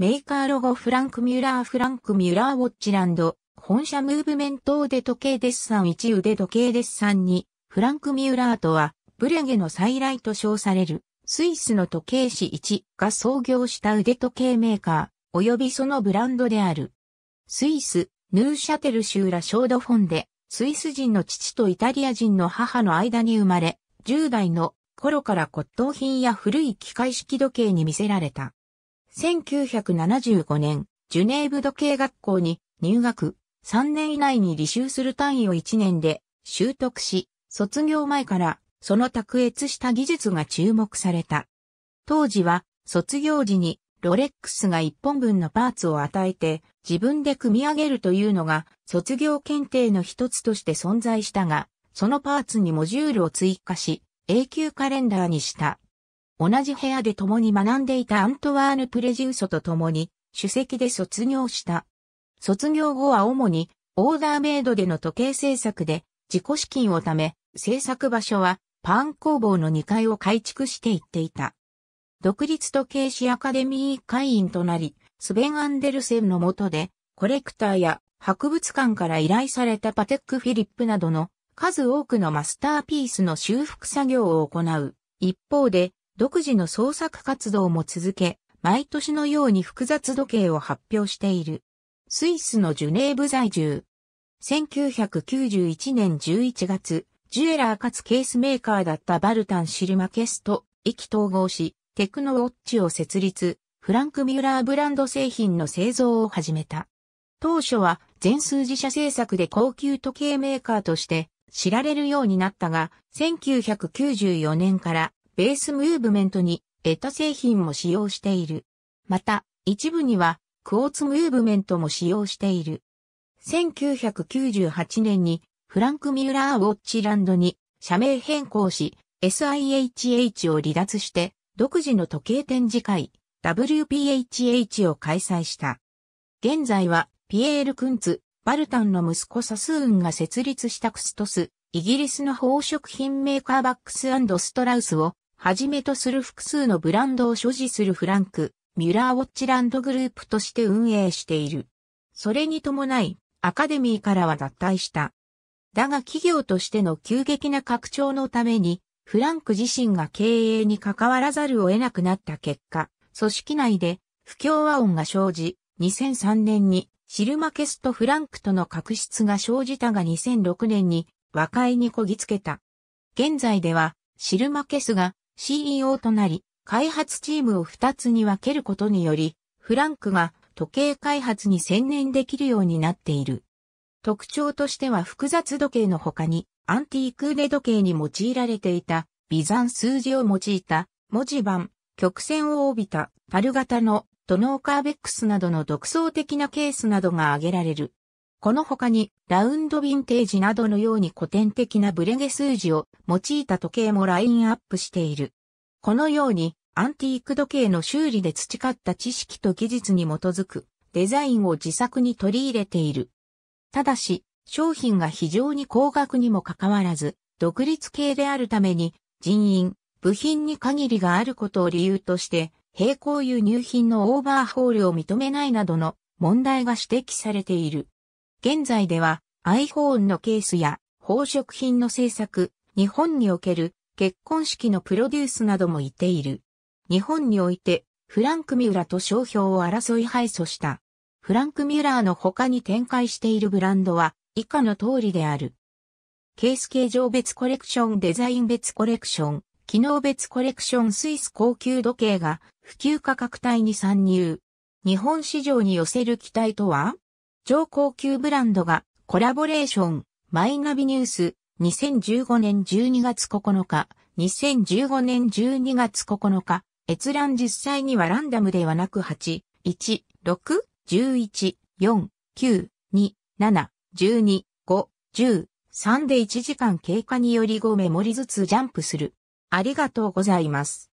メーカーロゴフランク・ミュラーフランク・ミュラーウォッチランド、本社ムーブメント腕時計デッサン1腕時計デッサン2、フランク・ミュラーとは、ブレゲの再来と称される、スイスの時計師1が創業した腕時計メーカー、及びそのブランドである。スイス、ヌーシャテル州ラショードフォンで、スイス人の父とイタリア人の母の間に生まれ、10代の頃から骨董品や古い機械式時計に見せられた。1975年、ジュネーブ時計学校に入学、3年以内に履修する単位を1年で習得し、卒業前からその卓越した技術が注目された。当時は卒業時にロレックスが1本分のパーツを与えて自分で組み上げるというのが卒業検定の一つとして存在したが、そのパーツにモジュールを追加し、永久カレンダーにした。同じ部屋で共に学んでいたアントワーヌ・プレジウソと共に、主席で卒業した。卒業後は主に、オーダーメイドでの時計制作で、自己資金を貯め、制作場所は、パン工房の2階を改築していっていた。独立時計師アカデミー会員となり、スベン・アンデルセンの下で、コレクターや博物館から依頼されたパテック・フィリップなどの数多くのマスターピースの修復作業を行う。一方で、独自の創作活動も続け、毎年のように複雑時計を発表している。スイスのジュネーブ在住。1991年11月、ジュエラーかつケースメーカーだったバルタン・シルマケスと意気統合し、テクノウォッチを設立、フランク・ミューラーブランド製品の製造を始めた。当初は全数自社製作で高級時計メーカーとして知られるようになったが、1994年からベースムーブメントにエタ製品も使用している。また、一部にはクォーツムーブメントも使用している。1998年にフランク・ミュラー・ウォッチランドに社名変更し、SIHH を離脱して独自の時計展示会 WPHH を開催した。現在はピエール・クンツ、バルタンの息子サスーンが設立したクストス、イギリスの宝飾品メーカーバックスストラウスをはじめとする複数のブランドを所持するフランク、ミュラーウォッチランドグループとして運営している。それに伴い、アカデミーからは脱退した。だが企業としての急激な拡張のために、フランク自身が経営に関わらざるを得なくなった結果、組織内で不協和音が生じ、2003年にシルマケスとフランクとの確執が生じたが2006年に和解にこぎつけた。現在ではシルマケスが CEO となり、開発チームを2つに分けることにより、フランクが時計開発に専念できるようになっている。特徴としては複雑時計の他に、アンティーク腕時計に用いられていた、微ン数字を用いた、文字盤、曲線を帯びた、パル型の、トノーカーベックスなどの独創的なケースなどが挙げられる。この他に、ラウンドヴィンテージなどのように古典的なブレゲ数字を用いた時計もラインアップしている。このように、アンティーク時計の修理で培った知識と技術に基づくデザインを自作に取り入れている。ただし、商品が非常に高額にもかかわらず、独立系であるために、人員、部品に限りがあることを理由として、並行輸入品のオーバーホールを認めないなどの問題が指摘されている。現在では iPhone のケースや宝飾品の製作、日本における結婚式のプロデュースなどもいている。日本においてフランク・ミューラと商標を争い敗訴した。フランク・ミューラーの他に展開しているブランドは以下の通りである。ケース形状別コレクション、デザイン別コレクション、機能別コレクション、スイス高級時計が普及価格帯に参入。日本市場に寄せる期待とは超高級ブランドがコラボレーション、マイナビニュース、2015年12月9日、2015年12月9日、閲覧実際にはランダムではなく8、1、6、11、4、9、2、7、12、5、10、3で1時間経過により5メモリずつジャンプする。ありがとうございます。